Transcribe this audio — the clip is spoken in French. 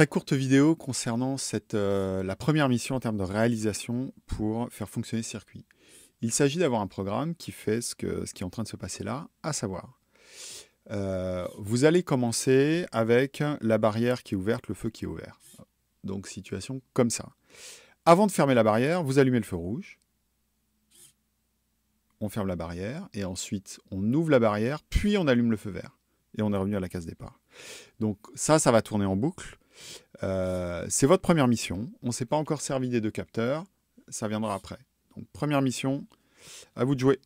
très courte vidéo concernant cette, euh, la première mission en termes de réalisation pour faire fonctionner ce circuit. Il s'agit d'avoir un programme qui fait ce, que, ce qui est en train de se passer là, à savoir, euh, vous allez commencer avec la barrière qui est ouverte, le feu qui est ouvert. Donc situation comme ça. Avant de fermer la barrière, vous allumez le feu rouge. On ferme la barrière et ensuite on ouvre la barrière, puis on allume le feu vert et on est revenu à la case départ. Donc ça, ça va tourner en boucle. Euh, c'est votre première mission. On ne s'est pas encore servi des deux capteurs. Ça viendra après. Donc, première mission, à vous de jouer.